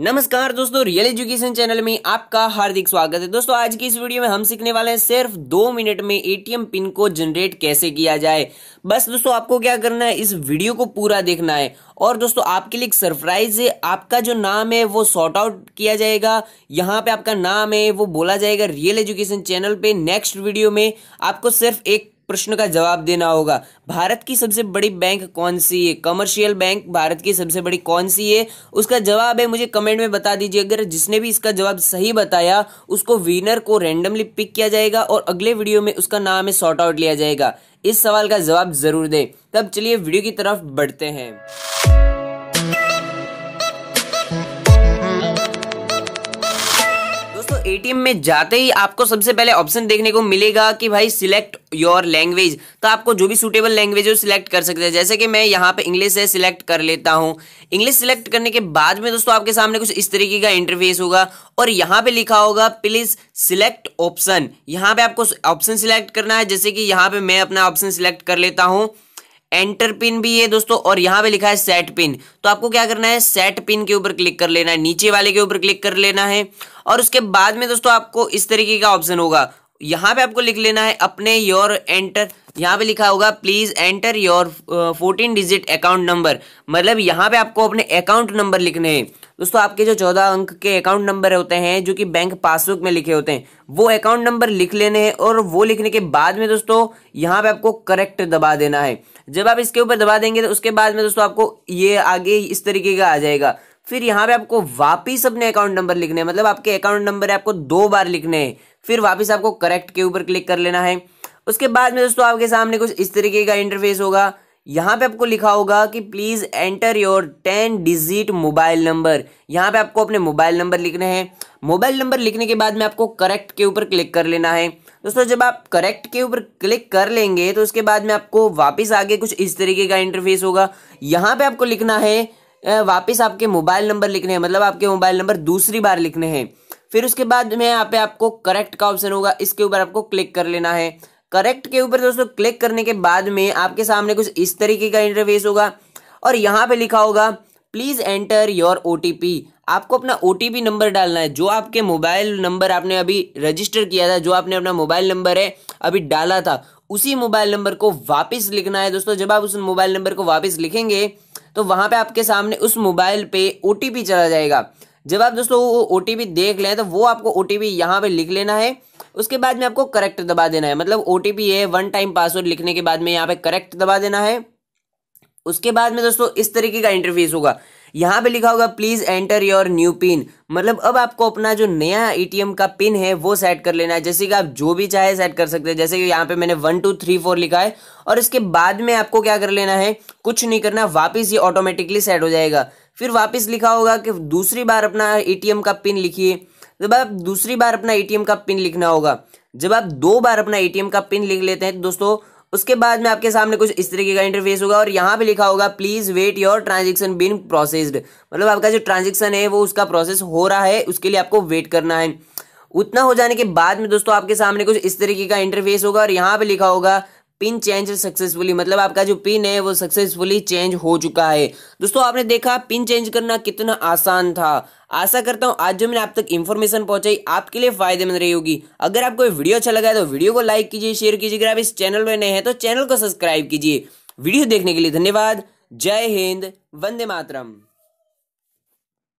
नमस्कार दोस्तों real education channel में आपका हार्दिक स्वागत है दोस्तों आज की इस वीडियो में हम सीखने वाले हैं सिर्फ दो मिनट में एटीएम पिन को जनरेट कैसे किया जाए बस दोस्तों आपको क्या करना है इस वीडियो को पूरा देखना है और दोस्तों आपके लिए एक सरप्राइज है आपका जो नाम है वो सॉर्ट आउट किया जाएगा यहाँ पे आपका नाम है वो बोला जाएगा रियल एजुकेशन चैनल पे नेक्स्ट वीडियो में आपको सिर्फ एक प्रश्न का जवाब देना होगा भारत की सबसे बड़ी बैंक कौन सी है कमर्शियल बैंक भारत की सबसे बड़ी कौन सी है उसका जवाब है मुझे कमेंट में बता दीजिए अगर जिसने भी इसका जवाब सही बताया उसको विनर को रेंडमली पिक किया जाएगा और अगले वीडियो में उसका नाम है शॉर्ट आउट लिया जाएगा इस सवाल का जवाब जरूर दे तब चलिए वीडियो की तरफ बढ़ते हैं पेटीएम में जाते ही आपको सबसे पहले ऑप्शन देखने को मिलेगा कि भाई सिलेक्ट योर लैंग्वेज तो आपको जो भी सुटेबल लैंग्वेज है सिलेक्ट कर सकते हैं जैसे कि मैं यहाँ पे इंग्लिश से सिलेक्ट कर लेता हूँ इंग्लिश सिलेक्ट करने के बाद में दोस्तों आपके सामने कुछ इस तरीके का इंटरफेस होगा और यहाँ पे लिखा होगा प्लीज सिलेक्ट ऑप्शन यहाँ पे आपको ऑप्शन सिलेक्ट करना है जैसे कि यहाँ पे मैं अपना ऑप्शन सिलेक्ट कर लेता हूँ एंटर पिन भी है दोस्तों और यहां पे लिखा है सेट पिन तो आपको क्या करना है सेट पिन के ऊपर क्लिक कर लेना है नीचे वाले के ऊपर क्लिक कर लेना है और उसके बाद में दोस्तों आपको इस तरीके का ऑप्शन होगा यहां पे आपको लिख लेना है अपने योर एंटर यहां पे लिखा होगा please enter your fourteen digit account number मतलब यहां पे आपको अपने अकाउंट नंबर लिखने हैं दोस्तों आपके जो चौदह अंक के अकाउंट नंबर होते हैं जो कि बैंक पासबुक में लिखे होते हैं वो अकाउंट नंबर लिख लेने हैं और वो लिखने के बाद में दोस्तों यहाँ पे आपको करेक्ट दबा देना है जब आप इसके ऊपर दबा देंगे तो उसके बाद में दोस्तों आपको ये आगे इस तरीके का आ जाएगा फिर यहाँ पे आपको वापिस अपने अकाउंट नंबर लिखने मतलब आपके अकाउंट नंबर आपको दो बार लिखने हैं फिर वापिस आपको करेक्ट के ऊपर क्लिक कर लेना है उसके बाद में दोस्तों आपके सामने कुछ इस तरीके का इंटरफेस होगा यहाँ पे आपको लिखा होगा कि please enter your ten digit mobile number यहाँ पे आपको अपने मोबाइल नंबर लिखने हैं मोबाइल नंबर लिखने के बाद में आपको करेक्ट के ऊपर क्लिक कर लेना है दोस्तों जब आप करेक्ट के ऊपर क्लिक कर लेंगे तो उसके बाद में आपको वापस आगे कुछ इस तरीके का इंटरफेस होगा यहाँ पे आपको लिखना है वापस आपके मोबाइल नंबर लिखने हैं मतलब आपके मोबाइल नंबर दूसरी बार लिखने हैं फिर उसके बाद में यहाँ पे आपको करेक्ट का ऑप्शन होगा इसके ऊपर आपको क्लिक कर लेना है करेक्ट के ऊपर दोस्तों क्लिक करने के बाद में आपके सामने कुछ इस तरीके का इंटरफेस होगा और यहाँ पे लिखा होगा प्लीज़ एंटर योर ओ आपको अपना ओ नंबर डालना है जो आपके मोबाइल नंबर आपने अभी रजिस्टर किया था जो आपने अपना मोबाइल नंबर है अभी डाला था उसी मोबाइल नंबर को वापस लिखना है दोस्तों जब आप उस मोबाइल नंबर को वापस लिखेंगे तो वहां पे आपके सामने उस मोबाइल पे ओ चला जाएगा जब आप दोस्तों वो ओ देख लें तो वो आपको ओ टी यहाँ पर लिख लेना है उसके बाद में आपको करेक्ट दबा देना है मतलब ओ है वन टाइम पासवर्ड लिखने के बाद में यहाँ पे करेक्ट दबा देना है उसके बाद में दोस्तों इस तरीके का इंटरफेस होगा यहां पे लिखा होगा please enter your new PIN मतलब अब आपको अपना जो नया एटीएम का पिन है वो सेट कर लेना है जैसे कि आप जो भी चाहे सेट कर सकते हैं जैसे कि यहां पे मैंने वन टू थ्री फोर लिखा है और इसके बाद में आपको क्या कर लेना है कुछ नहीं करना वापस ये ऑटोमेटिकली सेट हो जाएगा फिर वापस लिखा होगा कि दूसरी बार अपना एटीएम का पिन लिखिए जब आप दूसरी बार अपना एटीएम का पिन लिखना होगा जब आप दो बार अपना एटीएम का पिन लिख लेते हैं तो दोस्तों उसके बाद में आपके सामने कुछ इस तरीके का इंटरफेस होगा और यहाँ पे लिखा होगा please wait your transaction been processed मतलब आपका जो ट्रांजेक्शन है वो उसका प्रोसेस हो रहा है उसके लिए आपको वेट करना है उतना हो जाने के बाद में दोस्तों आपके सामने कुछ इस तरीके का इंटरफेस होगा और यहाँ पे लिखा होगा पिन चेंज सक्सेसफुली मतलब आपका जो पिन है वो सक्सेसफुली चेंज हो चुका है दोस्तों आपने देखा पिन चेंज करना कितना आसान था आशा करता हूँ आज जो मैंने आप तक इन्फॉर्मेशन पहुंचाई आपके लिए फायदेमंद रही होगी अगर आपको वीडियो अच्छा लगा तो वीडियो को लाइक कीजिए शेयर कीजिए अगर आप इस चैनल में नए हैं तो चैनल को सब्सक्राइब कीजिए वीडियो देखने के लिए धन्यवाद जय हिंद वंदे मातरम